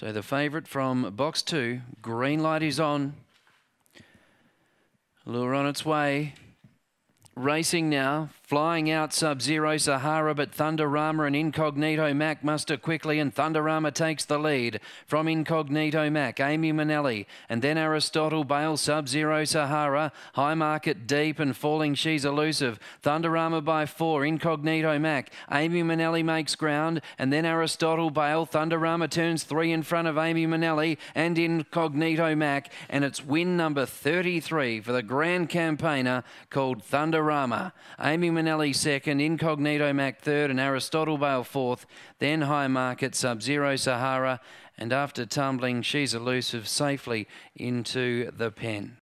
So the favourite from box two, green light is on. Lure on its way. Racing now, Flying out Sub Zero Sahara, but Thunder Rama and Incognito Mac muster quickly, and Thunder Rama takes the lead from Incognito Mac, Amy Manelli, and then Aristotle Bale, Sub Zero Sahara, High Market Deep, and Falling She's Elusive. Thunder Rama by four, Incognito Mac, Amy Manelli makes ground, and then Aristotle Bale, Thunder Rama turns three in front of Amy Manelli and Incognito Mac, and it's win number 33 for the grand campaigner called Thunder Rama. Amy Romanelli second, Incognito Mac third, and Aristotle Bale fourth. Then High Market, Sub Zero Sahara, and after tumbling, she's elusive safely into the pen.